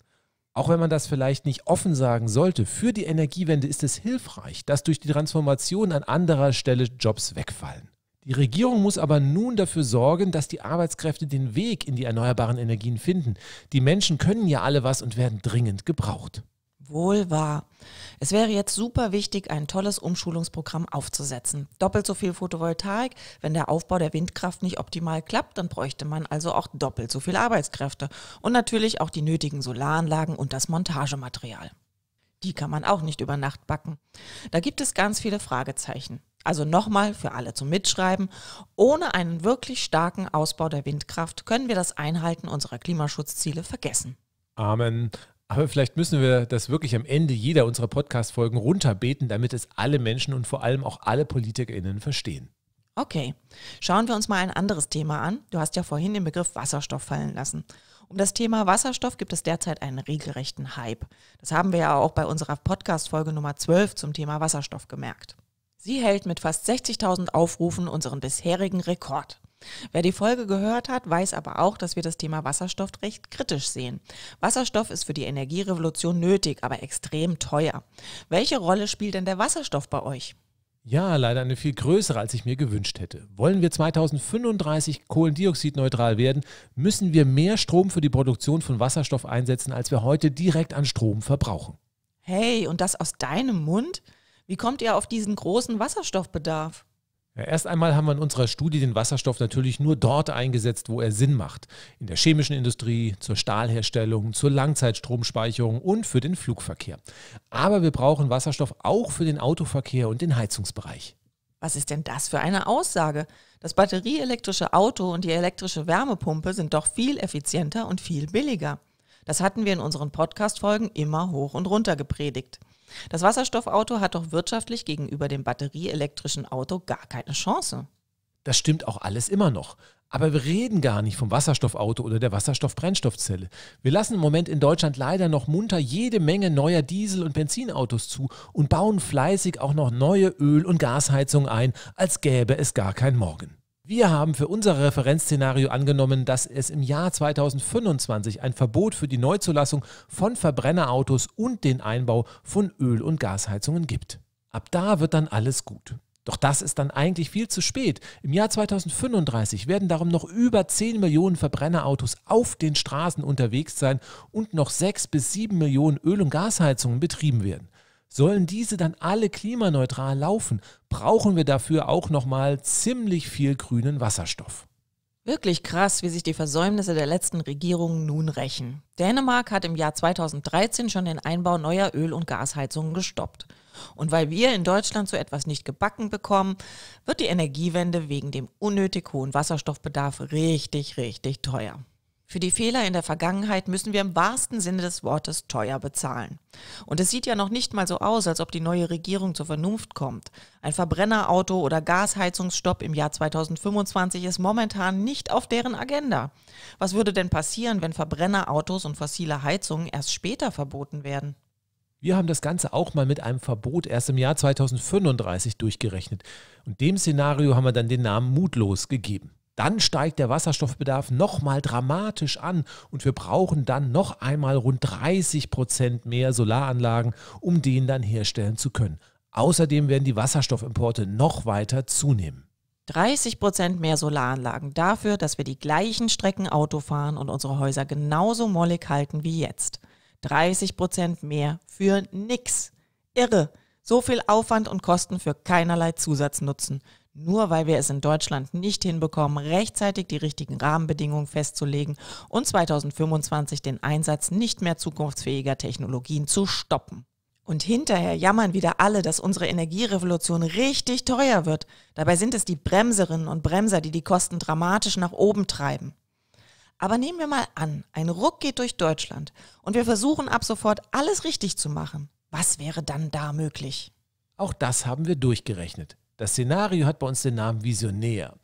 Auch wenn man das vielleicht nicht offen sagen sollte, für die Energiewende ist es hilfreich, dass durch die Transformation an anderer Stelle Jobs wegfallen. Die Regierung muss aber nun dafür sorgen, dass die Arbeitskräfte den Weg in die erneuerbaren Energien finden. Die Menschen können ja alle was und werden dringend gebraucht. Wohl wahr. Es wäre jetzt super wichtig, ein tolles Umschulungsprogramm aufzusetzen. Doppelt so viel Photovoltaik. Wenn der Aufbau der Windkraft nicht optimal klappt, dann bräuchte man also auch doppelt so viel Arbeitskräfte. Und natürlich auch die nötigen Solaranlagen und das Montagematerial. Die kann man auch nicht über Nacht backen. Da gibt es ganz viele Fragezeichen. Also nochmal für alle zum Mitschreiben, ohne einen wirklich starken Ausbau der Windkraft können wir das Einhalten unserer Klimaschutzziele vergessen. Amen. Aber vielleicht müssen wir das wirklich am Ende jeder unserer Podcast-Folgen runterbeten, damit es alle Menschen und vor allem auch alle PolitikerInnen verstehen. Okay, schauen wir uns mal ein anderes Thema an. Du hast ja vorhin den Begriff Wasserstoff fallen lassen. Um das Thema Wasserstoff gibt es derzeit einen regelrechten Hype. Das haben wir ja auch bei unserer Podcast-Folge Nummer 12 zum Thema Wasserstoff gemerkt. Sie hält mit fast 60.000 Aufrufen unseren bisherigen Rekord. Wer die Folge gehört hat, weiß aber auch, dass wir das Thema Wasserstoff recht kritisch sehen. Wasserstoff ist für die Energierevolution nötig, aber extrem teuer. Welche Rolle spielt denn der Wasserstoff bei euch? Ja, leider eine viel größere, als ich mir gewünscht hätte. Wollen wir 2035 kohlendioxidneutral werden, müssen wir mehr Strom für die Produktion von Wasserstoff einsetzen, als wir heute direkt an Strom verbrauchen. Hey, und das aus deinem Mund? Wie kommt ihr auf diesen großen Wasserstoffbedarf? Ja, erst einmal haben wir in unserer Studie den Wasserstoff natürlich nur dort eingesetzt, wo er Sinn macht. In der chemischen Industrie, zur Stahlherstellung, zur Langzeitstromspeicherung und für den Flugverkehr. Aber wir brauchen Wasserstoff auch für den Autoverkehr und den Heizungsbereich. Was ist denn das für eine Aussage? Das batterieelektrische Auto und die elektrische Wärmepumpe sind doch viel effizienter und viel billiger. Das hatten wir in unseren Podcast-Folgen immer hoch und runter gepredigt. Das Wasserstoffauto hat doch wirtschaftlich gegenüber dem batterieelektrischen Auto gar keine Chance. Das stimmt auch alles immer noch. Aber wir reden gar nicht vom Wasserstoffauto oder der Wasserstoffbrennstoffzelle. Wir lassen im Moment in Deutschland leider noch munter jede Menge neuer Diesel- und Benzinautos zu und bauen fleißig auch noch neue Öl- und Gasheizungen ein, als gäbe es gar kein Morgen. Wir haben für unser Referenzszenario angenommen, dass es im Jahr 2025 ein Verbot für die Neuzulassung von Verbrennerautos und den Einbau von Öl- und Gasheizungen gibt. Ab da wird dann alles gut. Doch das ist dann eigentlich viel zu spät. Im Jahr 2035 werden darum noch über 10 Millionen Verbrennerautos auf den Straßen unterwegs sein und noch 6 bis 7 Millionen Öl- und Gasheizungen betrieben werden. Sollen diese dann alle klimaneutral laufen, brauchen wir dafür auch nochmal ziemlich viel grünen Wasserstoff. Wirklich krass, wie sich die Versäumnisse der letzten Regierungen nun rächen. Dänemark hat im Jahr 2013 schon den Einbau neuer Öl- und Gasheizungen gestoppt. Und weil wir in Deutschland so etwas nicht gebacken bekommen, wird die Energiewende wegen dem unnötig hohen Wasserstoffbedarf richtig, richtig teuer. Für die Fehler in der Vergangenheit müssen wir im wahrsten Sinne des Wortes teuer bezahlen. Und es sieht ja noch nicht mal so aus, als ob die neue Regierung zur Vernunft kommt. Ein Verbrennerauto oder Gasheizungsstopp im Jahr 2025 ist momentan nicht auf deren Agenda. Was würde denn passieren, wenn Verbrennerautos und fossile Heizungen erst später verboten werden? Wir haben das Ganze auch mal mit einem Verbot erst im Jahr 2035 durchgerechnet. Und dem Szenario haben wir dann den Namen mutlos gegeben dann steigt der Wasserstoffbedarf nochmal dramatisch an und wir brauchen dann noch einmal rund 30 Prozent mehr Solaranlagen, um den dann herstellen zu können. Außerdem werden die Wasserstoffimporte noch weiter zunehmen. 30 Prozent mehr Solaranlagen dafür, dass wir die gleichen Strecken Auto fahren und unsere Häuser genauso mollig halten wie jetzt. 30 Prozent mehr für nix. Irre. So viel Aufwand und Kosten für keinerlei Zusatznutzen nur weil wir es in Deutschland nicht hinbekommen, rechtzeitig die richtigen Rahmenbedingungen festzulegen und 2025 den Einsatz nicht mehr zukunftsfähiger Technologien zu stoppen. Und hinterher jammern wieder alle, dass unsere Energierevolution richtig teuer wird. Dabei sind es die Bremserinnen und Bremser, die die Kosten dramatisch nach oben treiben. Aber nehmen wir mal an, ein Ruck geht durch Deutschland und wir versuchen ab sofort alles richtig zu machen. Was wäre dann da möglich? Auch das haben wir durchgerechnet. Das Szenario hat bei uns den Namen Visionär.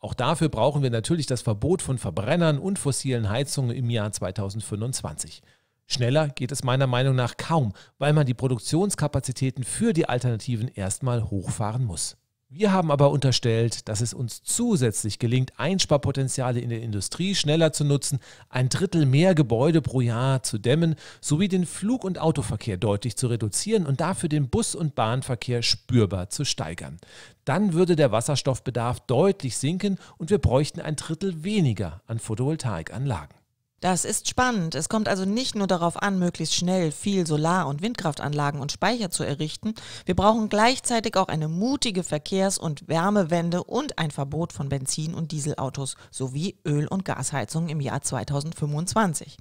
Auch dafür brauchen wir natürlich das Verbot von Verbrennern und fossilen Heizungen im Jahr 2025. Schneller geht es meiner Meinung nach kaum, weil man die Produktionskapazitäten für die Alternativen erstmal hochfahren muss. Wir haben aber unterstellt, dass es uns zusätzlich gelingt, Einsparpotenziale in der Industrie schneller zu nutzen, ein Drittel mehr Gebäude pro Jahr zu dämmen, sowie den Flug- und Autoverkehr deutlich zu reduzieren und dafür den Bus- und Bahnverkehr spürbar zu steigern. Dann würde der Wasserstoffbedarf deutlich sinken und wir bräuchten ein Drittel weniger an Photovoltaikanlagen. Das ist spannend. Es kommt also nicht nur darauf an, möglichst schnell viel Solar- und Windkraftanlagen und Speicher zu errichten. Wir brauchen gleichzeitig auch eine mutige Verkehrs- und Wärmewende und ein Verbot von Benzin- und Dieselautos sowie Öl- und Gasheizungen im Jahr 2025.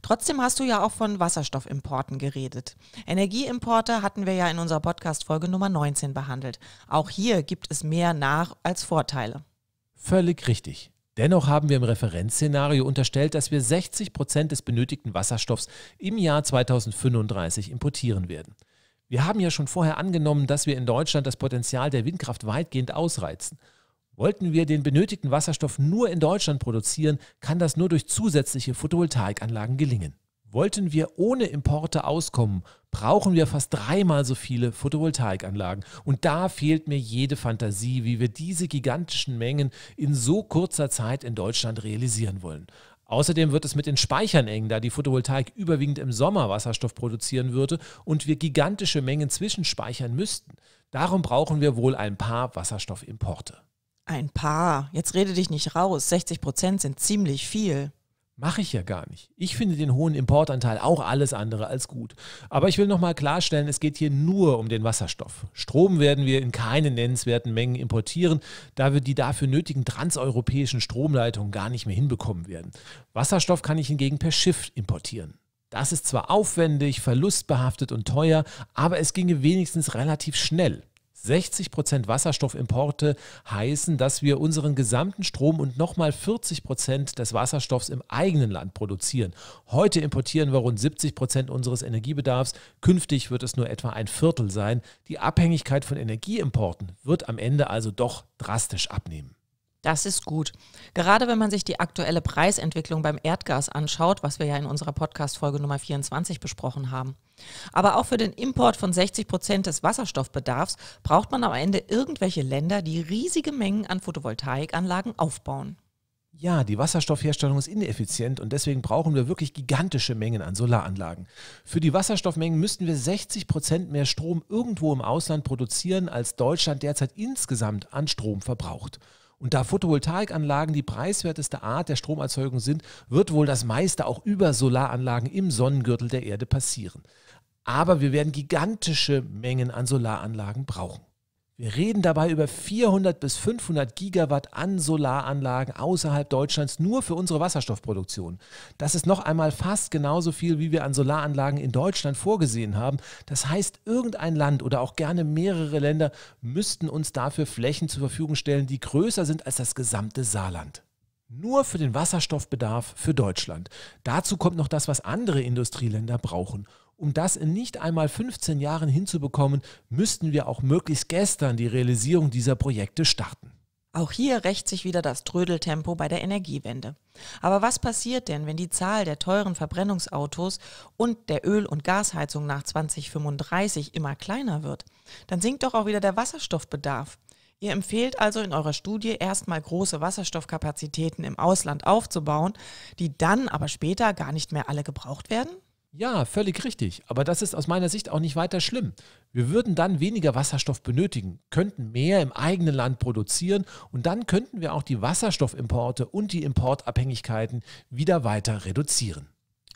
Trotzdem hast du ja auch von Wasserstoffimporten geredet. Energieimporte hatten wir ja in unserer Podcast-Folge Nummer 19 behandelt. Auch hier gibt es mehr Nach- als Vorteile. Völlig richtig. Dennoch haben wir im Referenzszenario unterstellt, dass wir 60 Prozent des benötigten Wasserstoffs im Jahr 2035 importieren werden. Wir haben ja schon vorher angenommen, dass wir in Deutschland das Potenzial der Windkraft weitgehend ausreizen. Wollten wir den benötigten Wasserstoff nur in Deutschland produzieren, kann das nur durch zusätzliche Photovoltaikanlagen gelingen. Wollten wir ohne Importe auskommen, brauchen wir fast dreimal so viele Photovoltaikanlagen. Und da fehlt mir jede Fantasie, wie wir diese gigantischen Mengen in so kurzer Zeit in Deutschland realisieren wollen. Außerdem wird es mit den Speichern eng, da die Photovoltaik überwiegend im Sommer Wasserstoff produzieren würde und wir gigantische Mengen zwischenspeichern müssten. Darum brauchen wir wohl ein paar Wasserstoffimporte. Ein paar. Jetzt rede dich nicht raus. 60 Prozent sind ziemlich viel. Mache ich ja gar nicht. Ich finde den hohen Importanteil auch alles andere als gut. Aber ich will nochmal klarstellen, es geht hier nur um den Wasserstoff. Strom werden wir in keine nennenswerten Mengen importieren, da wir die dafür nötigen transeuropäischen Stromleitungen gar nicht mehr hinbekommen werden. Wasserstoff kann ich hingegen per Schiff importieren. Das ist zwar aufwendig, verlustbehaftet und teuer, aber es ginge wenigstens relativ schnell. 60 Prozent Wasserstoffimporte heißen, dass wir unseren gesamten Strom und nochmal 40 Prozent des Wasserstoffs im eigenen Land produzieren. Heute importieren wir rund 70 Prozent unseres Energiebedarfs. Künftig wird es nur etwa ein Viertel sein. Die Abhängigkeit von Energieimporten wird am Ende also doch drastisch abnehmen. Das ist gut. Gerade wenn man sich die aktuelle Preisentwicklung beim Erdgas anschaut, was wir ja in unserer Podcast-Folge Nummer 24 besprochen haben. Aber auch für den Import von 60 Prozent des Wasserstoffbedarfs braucht man am Ende irgendwelche Länder, die riesige Mengen an Photovoltaikanlagen aufbauen. Ja, die Wasserstoffherstellung ist ineffizient und deswegen brauchen wir wirklich gigantische Mengen an Solaranlagen. Für die Wasserstoffmengen müssten wir 60 Prozent mehr Strom irgendwo im Ausland produzieren, als Deutschland derzeit insgesamt an Strom verbraucht. Und da Photovoltaikanlagen die preiswerteste Art der Stromerzeugung sind, wird wohl das meiste auch über Solaranlagen im Sonnengürtel der Erde passieren. Aber wir werden gigantische Mengen an Solaranlagen brauchen. Wir reden dabei über 400 bis 500 Gigawatt an Solaranlagen außerhalb Deutschlands nur für unsere Wasserstoffproduktion. Das ist noch einmal fast genauso viel, wie wir an Solaranlagen in Deutschland vorgesehen haben. Das heißt, irgendein Land oder auch gerne mehrere Länder müssten uns dafür Flächen zur Verfügung stellen, die größer sind als das gesamte Saarland. Nur für den Wasserstoffbedarf für Deutschland. Dazu kommt noch das, was andere Industrieländer brauchen. Um das in nicht einmal 15 Jahren hinzubekommen, müssten wir auch möglichst gestern die Realisierung dieser Projekte starten. Auch hier rächt sich wieder das Trödeltempo bei der Energiewende. Aber was passiert denn, wenn die Zahl der teuren Verbrennungsautos und der Öl- und Gasheizung nach 2035 immer kleiner wird? Dann sinkt doch auch wieder der Wasserstoffbedarf. Ihr empfehlt also in eurer Studie erstmal große Wasserstoffkapazitäten im Ausland aufzubauen, die dann aber später gar nicht mehr alle gebraucht werden? Ja, völlig richtig. Aber das ist aus meiner Sicht auch nicht weiter schlimm. Wir würden dann weniger Wasserstoff benötigen, könnten mehr im eigenen Land produzieren und dann könnten wir auch die Wasserstoffimporte und die Importabhängigkeiten wieder weiter reduzieren.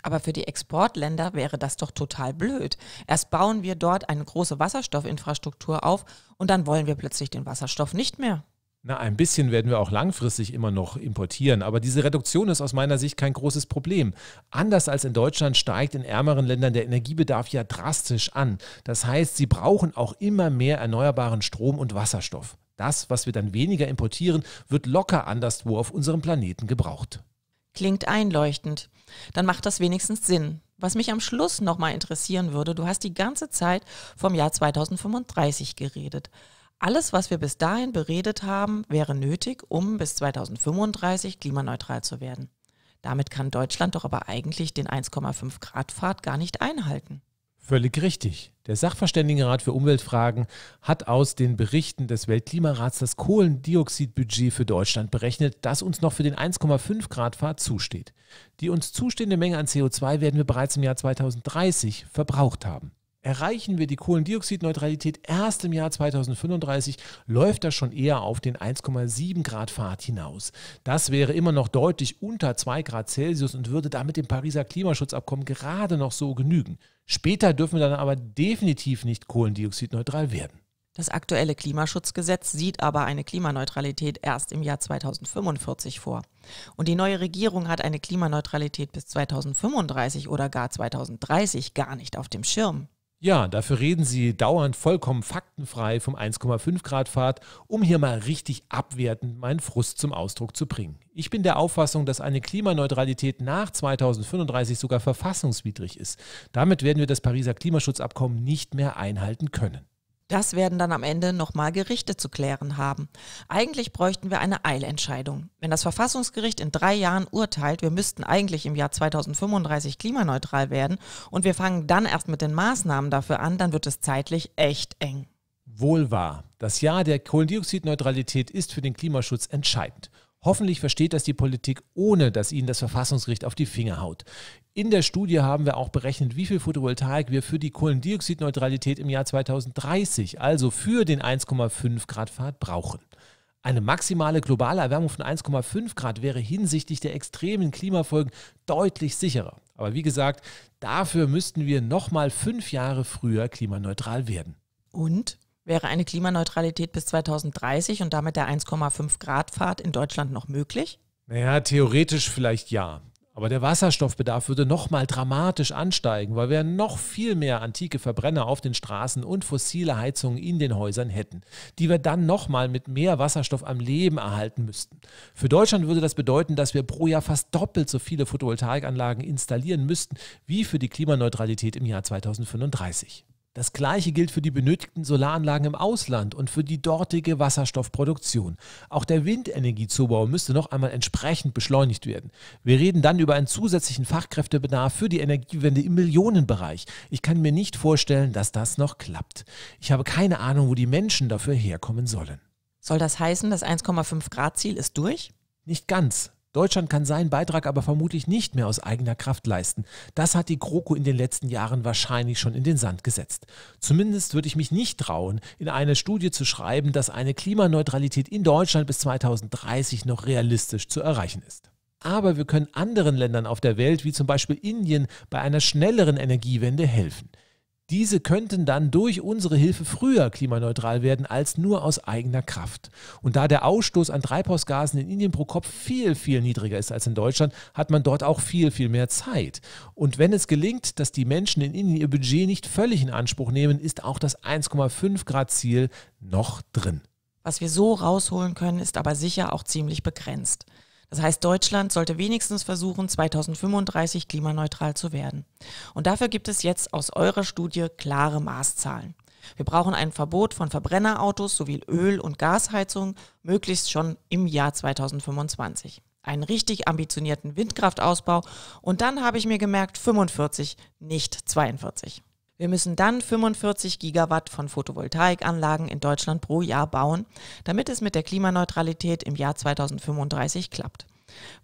Aber für die Exportländer wäre das doch total blöd. Erst bauen wir dort eine große Wasserstoffinfrastruktur auf und dann wollen wir plötzlich den Wasserstoff nicht mehr. Na, ein bisschen werden wir auch langfristig immer noch importieren, aber diese Reduktion ist aus meiner Sicht kein großes Problem. Anders als in Deutschland steigt in ärmeren Ländern der Energiebedarf ja drastisch an. Das heißt, sie brauchen auch immer mehr erneuerbaren Strom und Wasserstoff. Das, was wir dann weniger importieren, wird locker anderswo auf unserem Planeten gebraucht. Klingt einleuchtend. Dann macht das wenigstens Sinn. Was mich am Schluss nochmal interessieren würde, du hast die ganze Zeit vom Jahr 2035 geredet. Alles, was wir bis dahin beredet haben, wäre nötig, um bis 2035 klimaneutral zu werden. Damit kann Deutschland doch aber eigentlich den 1,5 Grad Pfad gar nicht einhalten. Völlig richtig. Der Sachverständigenrat für Umweltfragen hat aus den Berichten des Weltklimarats das Kohlendioxidbudget für Deutschland berechnet, das uns noch für den 1,5 Grad Pfad zusteht. Die uns zustehende Menge an CO2 werden wir bereits im Jahr 2030 verbraucht haben erreichen wir die Kohlendioxidneutralität erst im Jahr 2035, läuft das schon eher auf den 1,7 Grad Pfad hinaus. Das wäre immer noch deutlich unter 2 Grad Celsius und würde damit dem Pariser Klimaschutzabkommen gerade noch so genügen. Später dürfen wir dann aber definitiv nicht kohlendioxidneutral werden. Das aktuelle Klimaschutzgesetz sieht aber eine Klimaneutralität erst im Jahr 2045 vor. Und die neue Regierung hat eine Klimaneutralität bis 2035 oder gar 2030 gar nicht auf dem Schirm. Ja, dafür reden sie dauernd vollkommen faktenfrei vom 1,5 Grad Pfad, um hier mal richtig abwertend meinen Frust zum Ausdruck zu bringen. Ich bin der Auffassung, dass eine Klimaneutralität nach 2035 sogar verfassungswidrig ist. Damit werden wir das Pariser Klimaschutzabkommen nicht mehr einhalten können. Das werden dann am Ende nochmal Gerichte zu klären haben. Eigentlich bräuchten wir eine Eilentscheidung. Wenn das Verfassungsgericht in drei Jahren urteilt, wir müssten eigentlich im Jahr 2035 klimaneutral werden und wir fangen dann erst mit den Maßnahmen dafür an, dann wird es zeitlich echt eng. Wohl wahr. Das Jahr der Kohlendioxidneutralität ist für den Klimaschutz entscheidend. Hoffentlich versteht das die Politik, ohne dass ihnen das Verfassungsgericht auf die Finger haut. In der Studie haben wir auch berechnet, wie viel Photovoltaik wir für die Kohlendioxidneutralität im Jahr 2030, also für den 1,5 Grad Pfad, brauchen. Eine maximale globale Erwärmung von 1,5 Grad wäre hinsichtlich der extremen Klimafolgen deutlich sicherer. Aber wie gesagt, dafür müssten wir nochmal fünf Jahre früher klimaneutral werden. Und wäre eine Klimaneutralität bis 2030 und damit der 1,5 Grad Pfad in Deutschland noch möglich? Naja, theoretisch vielleicht ja. Aber der Wasserstoffbedarf würde nochmal dramatisch ansteigen, weil wir noch viel mehr antike Verbrenner auf den Straßen und fossile Heizungen in den Häusern hätten, die wir dann nochmal mit mehr Wasserstoff am Leben erhalten müssten. Für Deutschland würde das bedeuten, dass wir pro Jahr fast doppelt so viele Photovoltaikanlagen installieren müssten, wie für die Klimaneutralität im Jahr 2035. Das gleiche gilt für die benötigten Solaranlagen im Ausland und für die dortige Wasserstoffproduktion. Auch der Windenergiezubau müsste noch einmal entsprechend beschleunigt werden. Wir reden dann über einen zusätzlichen Fachkräftebedarf für die Energiewende im Millionenbereich. Ich kann mir nicht vorstellen, dass das noch klappt. Ich habe keine Ahnung, wo die Menschen dafür herkommen sollen. Soll das heißen, das 1,5 Grad Ziel ist durch? Nicht ganz. Deutschland kann seinen Beitrag aber vermutlich nicht mehr aus eigener Kraft leisten. Das hat die GroKo in den letzten Jahren wahrscheinlich schon in den Sand gesetzt. Zumindest würde ich mich nicht trauen, in einer Studie zu schreiben, dass eine Klimaneutralität in Deutschland bis 2030 noch realistisch zu erreichen ist. Aber wir können anderen Ländern auf der Welt, wie zum Beispiel Indien, bei einer schnelleren Energiewende helfen. Diese könnten dann durch unsere Hilfe früher klimaneutral werden als nur aus eigener Kraft. Und da der Ausstoß an Treibhausgasen in Indien pro Kopf viel, viel niedriger ist als in Deutschland, hat man dort auch viel, viel mehr Zeit. Und wenn es gelingt, dass die Menschen in Indien ihr Budget nicht völlig in Anspruch nehmen, ist auch das 1,5 Grad Ziel noch drin. Was wir so rausholen können, ist aber sicher auch ziemlich begrenzt. Das heißt, Deutschland sollte wenigstens versuchen, 2035 klimaneutral zu werden. Und dafür gibt es jetzt aus eurer Studie klare Maßzahlen. Wir brauchen ein Verbot von Verbrennerautos sowie Öl- und Gasheizung, möglichst schon im Jahr 2025 einen richtig ambitionierten Windkraftausbau und dann habe ich mir gemerkt 45, nicht 42. Wir müssen dann 45 Gigawatt von Photovoltaikanlagen in Deutschland pro Jahr bauen, damit es mit der Klimaneutralität im Jahr 2035 klappt.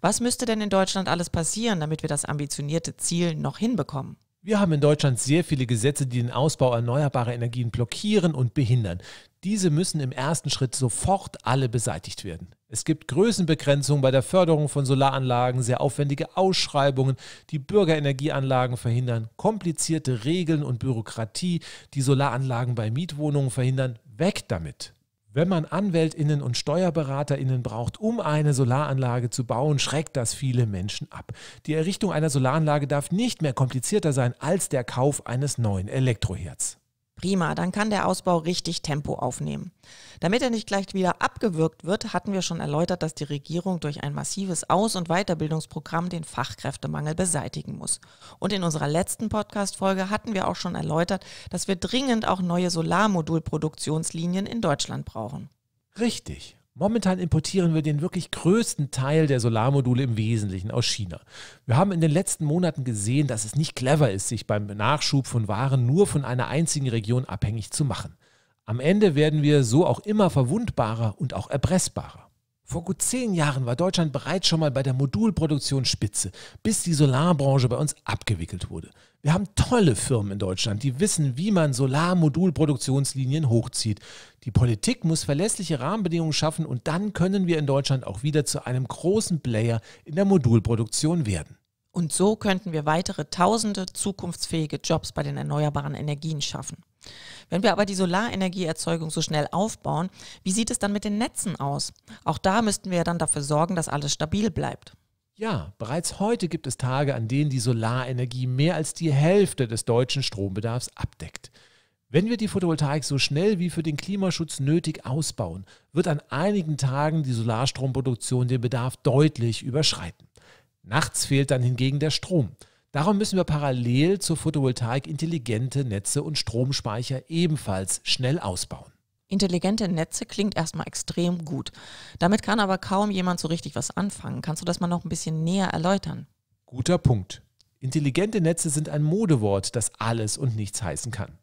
Was müsste denn in Deutschland alles passieren, damit wir das ambitionierte Ziel noch hinbekommen? Wir haben in Deutschland sehr viele Gesetze, die den Ausbau erneuerbarer Energien blockieren und behindern. Diese müssen im ersten Schritt sofort alle beseitigt werden. Es gibt Größenbegrenzungen bei der Förderung von Solaranlagen, sehr aufwendige Ausschreibungen, die Bürgerenergieanlagen verhindern, komplizierte Regeln und Bürokratie, die Solaranlagen bei Mietwohnungen verhindern. Weg damit! Wenn man Anwältinnen und Steuerberaterinnen braucht, um eine Solaranlage zu bauen, schreckt das viele Menschen ab. Die Errichtung einer Solaranlage darf nicht mehr komplizierter sein als der Kauf eines neuen Elektroherz. Prima, dann kann der Ausbau richtig Tempo aufnehmen. Damit er nicht gleich wieder abgewürgt wird, hatten wir schon erläutert, dass die Regierung durch ein massives Aus- und Weiterbildungsprogramm den Fachkräftemangel beseitigen muss. Und in unserer letzten Podcast-Folge hatten wir auch schon erläutert, dass wir dringend auch neue Solarmodulproduktionslinien in Deutschland brauchen. Richtig. Momentan importieren wir den wirklich größten Teil der Solarmodule im Wesentlichen aus China. Wir haben in den letzten Monaten gesehen, dass es nicht clever ist, sich beim Nachschub von Waren nur von einer einzigen Region abhängig zu machen. Am Ende werden wir so auch immer verwundbarer und auch erpressbarer. Vor gut zehn Jahren war Deutschland bereits schon mal bei der Modulproduktion Spitze, bis die Solarbranche bei uns abgewickelt wurde. Wir haben tolle Firmen in Deutschland, die wissen, wie man Solarmodulproduktionslinien hochzieht. Die Politik muss verlässliche Rahmenbedingungen schaffen und dann können wir in Deutschland auch wieder zu einem großen Player in der Modulproduktion werden. Und so könnten wir weitere tausende zukunftsfähige Jobs bei den erneuerbaren Energien schaffen. Wenn wir aber die Solarenergieerzeugung so schnell aufbauen, wie sieht es dann mit den Netzen aus? Auch da müssten wir ja dann dafür sorgen, dass alles stabil bleibt. Ja, bereits heute gibt es Tage, an denen die Solarenergie mehr als die Hälfte des deutschen Strombedarfs abdeckt. Wenn wir die Photovoltaik so schnell wie für den Klimaschutz nötig ausbauen, wird an einigen Tagen die Solarstromproduktion den Bedarf deutlich überschreiten. Nachts fehlt dann hingegen der Strom. Darum müssen wir parallel zur Photovoltaik intelligente Netze und Stromspeicher ebenfalls schnell ausbauen. Intelligente Netze klingt erstmal extrem gut. Damit kann aber kaum jemand so richtig was anfangen. Kannst du das mal noch ein bisschen näher erläutern? Guter Punkt. Intelligente Netze sind ein Modewort, das alles und nichts heißen kann.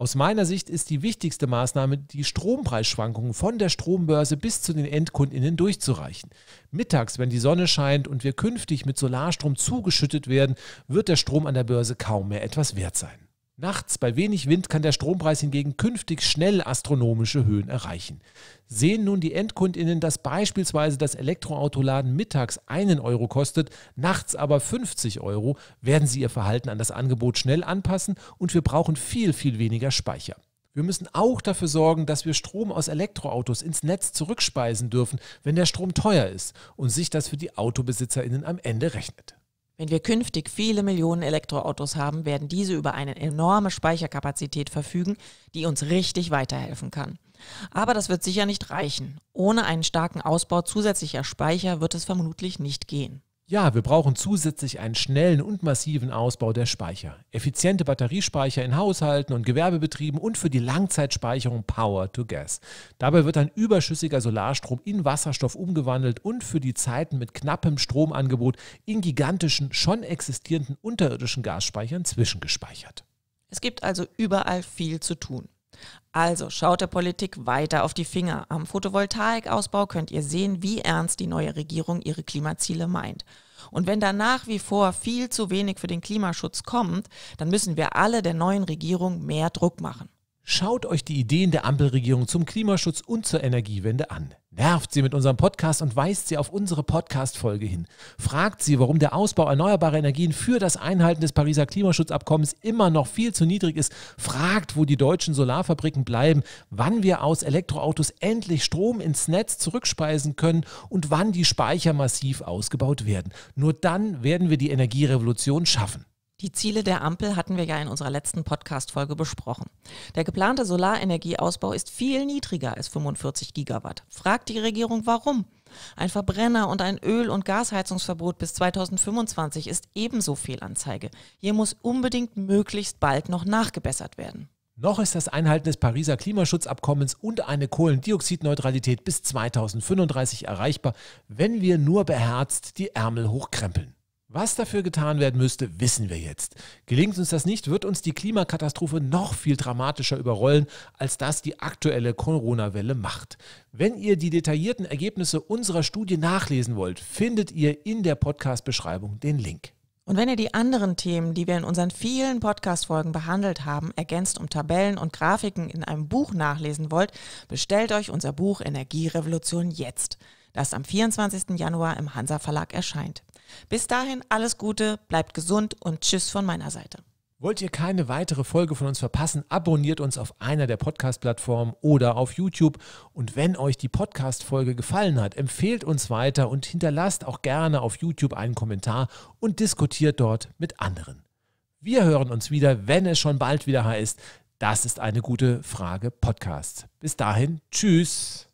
Aus meiner Sicht ist die wichtigste Maßnahme, die Strompreisschwankungen von der Strombörse bis zu den Endkundinnen durchzureichen. Mittags, wenn die Sonne scheint und wir künftig mit Solarstrom zugeschüttet werden, wird der Strom an der Börse kaum mehr etwas wert sein. Nachts bei wenig Wind kann der Strompreis hingegen künftig schnell astronomische Höhen erreichen. Sehen nun die EndkundInnen, dass beispielsweise das Elektroautoladen mittags einen Euro kostet, nachts aber 50 Euro, werden sie ihr Verhalten an das Angebot schnell anpassen und wir brauchen viel, viel weniger Speicher. Wir müssen auch dafür sorgen, dass wir Strom aus Elektroautos ins Netz zurückspeisen dürfen, wenn der Strom teuer ist und sich das für die AutobesitzerInnen am Ende rechnet. Wenn wir künftig viele Millionen Elektroautos haben, werden diese über eine enorme Speicherkapazität verfügen, die uns richtig weiterhelfen kann. Aber das wird sicher nicht reichen. Ohne einen starken Ausbau zusätzlicher Speicher wird es vermutlich nicht gehen. Ja, wir brauchen zusätzlich einen schnellen und massiven Ausbau der Speicher. Effiziente Batteriespeicher in Haushalten und Gewerbebetrieben und für die Langzeitspeicherung Power to Gas. Dabei wird ein überschüssiger Solarstrom in Wasserstoff umgewandelt und für die Zeiten mit knappem Stromangebot in gigantischen, schon existierenden unterirdischen Gasspeichern zwischengespeichert. Es gibt also überall viel zu tun. Also schaut der Politik weiter auf die Finger. Am Photovoltaikausbau könnt ihr sehen, wie ernst die neue Regierung ihre Klimaziele meint. Und wenn da nach wie vor viel zu wenig für den Klimaschutz kommt, dann müssen wir alle der neuen Regierung mehr Druck machen. Schaut euch die Ideen der Ampelregierung zum Klimaschutz und zur Energiewende an. Nervt sie mit unserem Podcast und weist sie auf unsere Podcast-Folge hin. Fragt sie, warum der Ausbau erneuerbarer Energien für das Einhalten des Pariser Klimaschutzabkommens immer noch viel zu niedrig ist. Fragt, wo die deutschen Solarfabriken bleiben, wann wir aus Elektroautos endlich Strom ins Netz zurückspeisen können und wann die Speicher massiv ausgebaut werden. Nur dann werden wir die Energierevolution schaffen. Die Ziele der Ampel hatten wir ja in unserer letzten Podcast-Folge besprochen. Der geplante Solarenergieausbau ist viel niedriger als 45 Gigawatt. Fragt die Regierung warum? Ein Verbrenner und ein Öl- und Gasheizungsverbot bis 2025 ist ebenso Fehlanzeige. Hier muss unbedingt möglichst bald noch nachgebessert werden. Noch ist das Einhalten des Pariser Klimaschutzabkommens und eine Kohlendioxidneutralität bis 2035 erreichbar, wenn wir nur beherzt die Ärmel hochkrempeln. Was dafür getan werden müsste, wissen wir jetzt. Gelingt uns das nicht, wird uns die Klimakatastrophe noch viel dramatischer überrollen, als das die aktuelle Corona-Welle macht. Wenn ihr die detaillierten Ergebnisse unserer Studie nachlesen wollt, findet ihr in der Podcast-Beschreibung den Link. Und wenn ihr die anderen Themen, die wir in unseren vielen Podcast-Folgen behandelt haben, ergänzt um Tabellen und Grafiken in einem Buch nachlesen wollt, bestellt euch unser Buch Energierevolution jetzt, das am 24. Januar im Hansa Verlag erscheint. Bis dahin alles Gute, bleibt gesund und tschüss von meiner Seite. Wollt ihr keine weitere Folge von uns verpassen, abonniert uns auf einer der Podcast-Plattformen oder auf YouTube. Und wenn euch die Podcast-Folge gefallen hat, empfehlt uns weiter und hinterlasst auch gerne auf YouTube einen Kommentar und diskutiert dort mit anderen. Wir hören uns wieder, wenn es schon bald wieder heißt. Das ist eine gute Frage Podcast. Bis dahin, tschüss.